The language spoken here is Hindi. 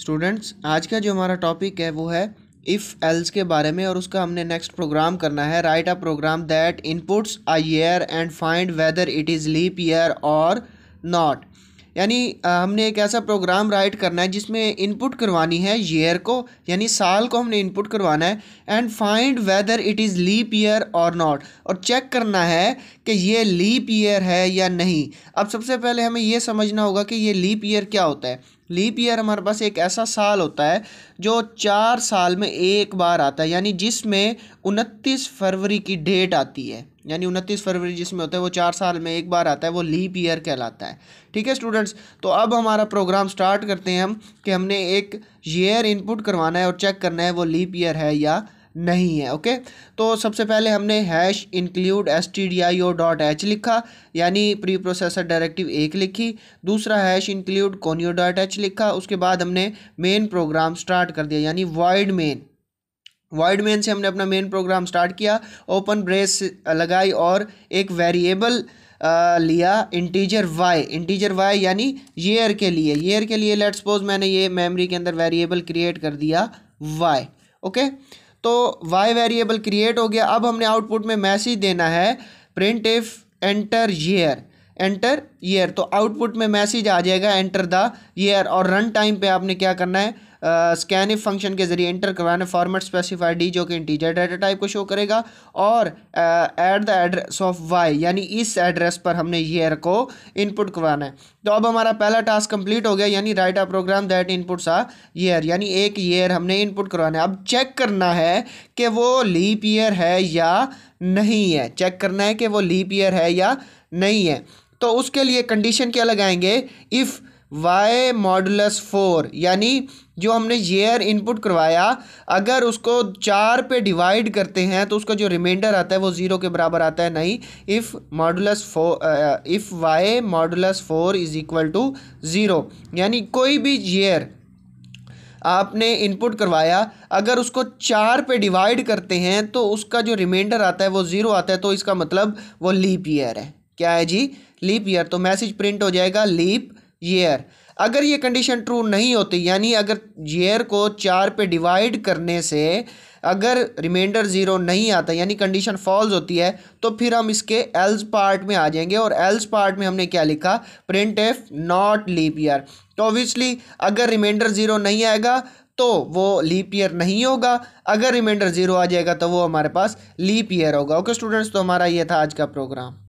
स्टूडेंट्स आज का जो हमारा टॉपिक है वो है इफ़ एल्स के बारे में और उसका हमने नेक्स्ट प्रोग्राम करना है write a program that inputs a year and find whether it is leap year और नॉट यानी हमने एक ऐसा प्रोग्राम राइट करना है जिसमें इनपुट करवानी है ईयर को यानी साल को हमने इनपुट करवाना है and find whether it is leap year और नॉट और चेक करना है कि ये लीप ईयर है या नहीं अब सबसे पहले हमें यह समझना होगा कि ये लीप ईयर क्या होता है लीप ईयर हमारे पास एक ऐसा साल होता है जो चार साल में एक बार आता है यानी जिसमें उनतीस फरवरी की डेट आती है यानी उनतीस फरवरी जिसमें होता है वो चार साल में एक बार आता है वो लीप ईयर कहलाता है ठीक है स्टूडेंट्स तो अब हमारा प्रोग्राम स्टार्ट करते हैं हम कि हमने एक ईयर इनपुट करवाना है और चेक करना है वो लीप ईयर है या नहीं है ओके तो सबसे पहले हमने hash include S T D I O dot H लिखा यानी प्री प्रोसेसर डायरेक्टिव एक लिखी दूसरा hash include conio dot H लिखा उसके बाद हमने मेन प्रोग्राम स्टार्ट कर दिया यानी वाइड मेन वाइड मेन से हमने अपना मेन प्रोग्राम स्टार्ट किया ओपन ब्रेस लगाई और एक वेरिएबल लिया इंटीजर वाई इंटीजर वाई यानी ईयर के लिए ईयर के लिए लेट्स सपोज मैंने ये मेमोरी के अंदर वेरिएबल क्रिएट कर दिया वाई ओके okay? तो y वेरिएबल क्रिएट हो गया अब हमने आउटपुट में मैसेज देना है print enter year enter year तो आउटपुट में मैसेज आ जाएगा एंटर द ईयर और रन टाइम पे आपने क्या करना है स्कैन इफ फंक्शन के जरिए इंटर करवाना फॉर्मेट स्पेसिफाइड डी जो कि इंटीजर डाटा टाइप को शो करेगा और at the address of y यानी इस एड्रेस पर हमने ईयर को इनपुट करवाना है तो अब हमारा पहला टास्क कंप्लीट हो गया यानी write a program that inputs a year यानी एक ईयर हमने इनपुट करवाना है अब चेक करना है कि वो लीप ईयर है या नहीं है चेक करना है कि वो लीप ईयर है या नहीं है तो उसके लिए कंडीशन क्या लगाएंगे इफ़ वाई मॉडुलस फोर यानी जो हमने ईयर इनपुट करवाया अगर उसको चार पे डिवाइड करते हैं तो उसका जो रिमाइंडर आता है वो ज़ीरो के बराबर आता है नहीं if modulus four if y modulus four is equal to zero यानी कोई भी ईयर आपने इनपुट करवाया अगर उसको चार पे डिवाइड करते हैं तो उसका जो रिमाइंडर आता है वो ज़ीरो आता है तो इसका मतलब वो लीप ईयर है क्या है जी लीप ईयर तो मैसेज प्रिंट हो जाएगा लीप ईयर अगर ये कंडीशन ट्रू नहीं होती यानी अगर ईयर को चार पे डिवाइड करने से अगर रिमाइंडर ज़ीरो नहीं आता यानी कंडीशन फॉल्स होती है तो फिर हम इसके एल्स पार्ट में आ जाएंगे और एल्स पार्ट में हमने क्या लिखा print F not leap year तो ऑब्वियसली अगर रिमाइंडर ज़ीरो नहीं आएगा तो वो लीप ईयर नहीं होगा अगर रिमाइंडर ज़ीरो आ जाएगा तो वो हमारे पास लीप ईयर होगा ओके स्टूडेंट्स तो हमारा ये था आज का प्रोग्राम